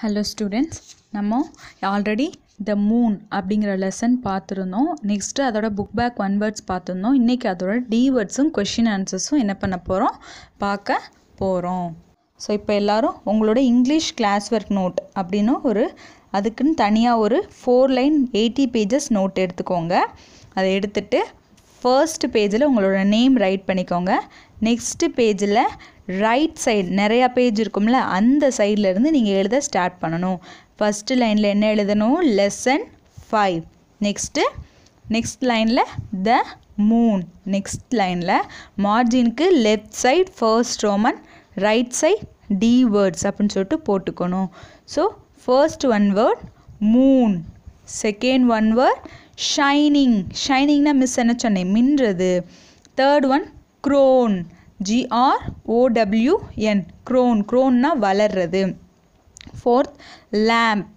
hello students நம்ம already the moon அப்படிங்கிற lesson பார்த்துருந்தோம் நெக்ஸ்ட்டு அதோட புக் பேக் ஒன் வேர்ட்ஸ் பார்த்துருந்தோம் இன்றைக்கி அதோட டி வேர்ட்ஸும் கொஷின் ஆன்சர்ஸும் என்ன பண்ண போகிறோம் பார்க்க போகிறோம் ஸோ இப்போ எல்லோரும் உங்களோட இங்கிலீஷ் கிளாஸ் ஒர்க் நோட் அப்படின்னு ஒரு அதுக்குன்னு தனியாக ஒரு four line eighty pages note எடுத்துக்கோங்க அதை எடுத்துகிட்டு ஃபர்ஸ்ட் பேஜில் உங்களோட நேம் ரைட் பண்ணிக்கோங்க நெக்ஸ்ட்டு பேஜில் ரைட் சைடு நிறையா பேஜ் இருக்கும்ல அந்த சைட்லேருந்து நீங்கள் எழுத ஸ்டார்ட் பண்ணணும் ஃபஸ்ட்டு லைனில் என்ன எழுதணும் லெசன் ஃபைவ் நெக்ஸ்ட்டு நெக்ஸ்ட் லைனில் த மூன் நெக்ஸ்ட் லைனில் மார்ஜினுக்கு left side first Roman right side the words அப்படின்னு சொல்லிட்டு போட்டுக்கணும் so first one word moon second one word shining ஷைனிங்னா மிஸ் என்ன சொன்னேன் மின்றது third one grown G R O W N grown க்ரோன்னா வளர்றது fourth lamp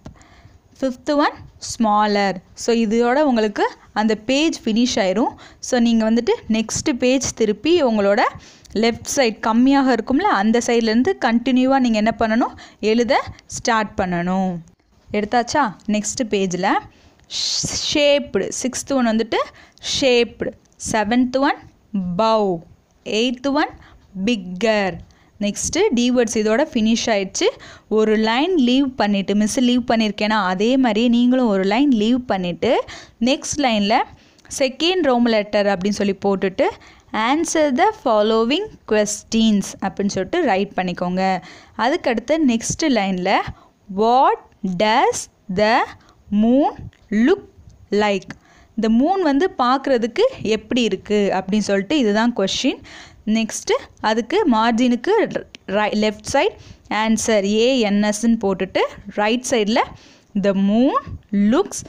fifth one smaller so இதோட உங்களுக்கு அந்த பேஜ் ஃபினிஷ் ஆயிரும் ஸோ நீங்கள் வந்துட்டு நெக்ஸ்ட்டு பேஜ் திருப்பி உங்களோட லெஃப்ட் சைட் கம்மியாக இருக்கும்ல அந்த சைட்லேருந்து கண்டினியூவாக நீங்கள் என்ன பண்ணணும் எழுத ஸ்டார்ட் பண்ணணும் எடுத்தாச்சா நெக்ஸ்ட்டு பேஜில் ஷேப்டு சிக்ஸ்த்து ஒன் வந்துட்டு shaped seventh one bow eighth one bigger next the words இதோட ஃபினிஷ் ஆயிடுச்சு ஒரு லைன் லீவ் பண்ணிவிட்டு மிஸ் லீவ் பண்ணியிருக்கேன்னா அதே மாதிரி நீங்களும் ஒரு லைன் லீவ் பண்ணிவிட்டு நெக்ஸ்ட் லைனில் செகண்ட் ரோம் லெட்டர் அப்படின்னு சொல்லி போட்டுட்டு ஆன்சர் த ஃபாலோவிங் கொஸ்டின்ஸ் அப்படின்னு சொல்லிட்டு ரைட் பண்ணிக்கோங்க அதுக்கடுத்து நெக்ஸ்ட் லைனில் what does the moon look like இந்த மூன் வந்து பார்க்குறதுக்கு எப்படி இருக்குது அப்படின்னு சொல்லிட்டு இதுதான் கொஷின் நெக்ஸ்ட்டு அதுக்கு மார்ஜினுக்கு ரை லெஃப்ட் சைட் ஆன்சர் ஏஎன்எஸ்ன்னு போட்டுட்டு ரைட் சைடில் the moon looks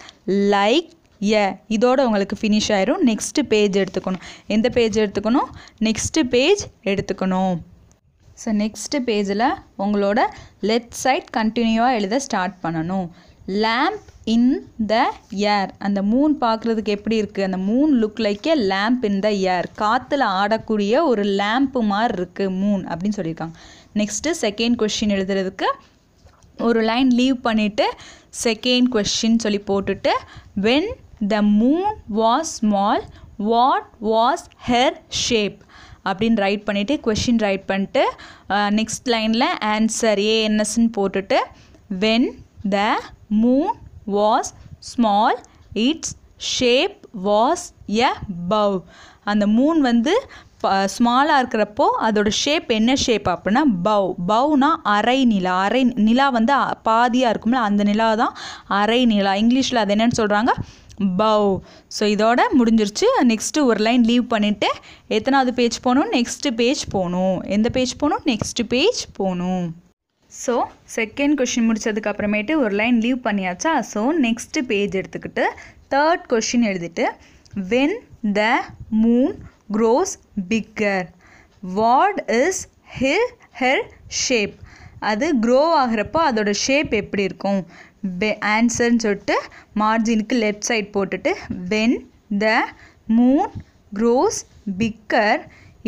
like a இதோட உங்களுக்கு ஃபினிஷ் ஆயிரும் நெக்ஸ்ட்டு பேஜ் எடுத்துக்கணும் எந்த பேஜ் எடுத்துக்கணும் நெக்ஸ்ட்டு பேஜ் எடுத்துக்கணும் ஸோ நெக்ஸ்ட்டு பேஜில் உங்களோட லெஃப்ட் சைட் கண்டினியூவாக எழுத ஸ்டார்ட் பண்ணணும் லேம்ப் இன் த ஏர் அந்த மூன் பார்க்குறதுக்கு எப்படி இருக்குது அந்த moon look like a lamp in the air காற்றுல ஆடக்கூடிய ஒரு லேம்ப்பு மாதிரி இருக்குது மூன் அப்படின்னு சொல்லியிருக்காங்க நெக்ஸ்ட்டு செகண்ட் கொஷின் எழுதுறதுக்கு ஒரு லைன் லீவ் பண்ணிவிட்டு செகண்ட் கொஷின் சொல்லி போட்டுட்டு when the moon was small what was her shape அப்படின்னு ரைட் பண்ணிவிட்டு கொஷின் ரைட் பண்ணிட்டு நெக்ஸ்ட் லைனில் ஆன்சர் ஏஎன்எஸ்ன்னு போட்டுட்டு when the moon was small its shape was a bow அந்த மூன் வந்து ஸ்மாலாக இருக்கிறப்போ அதோடய ஷேப் என்ன ஷேப் அப்படின்னா பவ் பவ்னா அரை நிலா அரை நிலா வந்து பாதியாக இருக்கும்ல அந்த நிலா தான் அரை நிலா இங்கிலீஷில் அது என்னென்னு சொல்கிறாங்க பவ் ஸோ இதோட முடிஞ்சிருச்சு நெக்ஸ்ட்டு ஒரு லைன் லீவ் பண்ணிவிட்டு எத்தனாவது பேஜ் போகணும் நெக்ஸ்ட்டு பேஜ் போகணும் எந்த பேஜ் போகணும் நெக்ஸ்ட்டு பேஜ் போகணும் ஸோ செகண்ட் கொஷின் முடித்ததுக்கப்புறமேட்டு ஒரு லைன் லீவ் பண்ணியாச்சா ஸோ நெக்ஸ்ட்டு பேஜ் எடுத்துக்கிட்டு தேர்ட் கொஷின் எழுதிட்டு when the moon grows bigger what is he her shape அது க்ரோ ஆகிறப்போ அதோட ஷேப் எப்படி இருக்கும் வெ ஆன்சர்னு சொல்லிட்டு மார்ஜினுக்கு லெஃப்ட் சைட் போட்டுட்டு when the moon grows bigger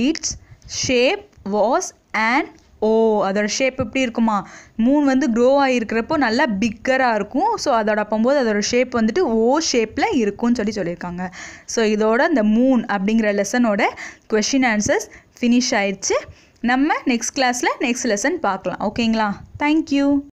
its shape was and ஓ அதோடய ஷேப் எப்படி இருக்குமா மூன் வந்து க்ரோ ஆகிருக்கிறப்போ நல்லா பிக்கராக இருக்கும் ஸோ அதோட போகும்போது அதோட ஷேப் வந்துட்டு ஓ ஷேப்பில் இருக்கும்னு சொல்லி சொல்லியிருக்காங்க ஸோ இதோட இந்த மூன் அப்படிங்கிற லெசனோட கொஷின் ஆன்சர்ஸ் ஃபினிஷ் ஆயிடுச்சு நம்ம நெக்ஸ்ட் கிளாஸில் நெக்ஸ்ட் லெசன் பார்க்கலாம் ஓகேங்களா தேங்க்யூ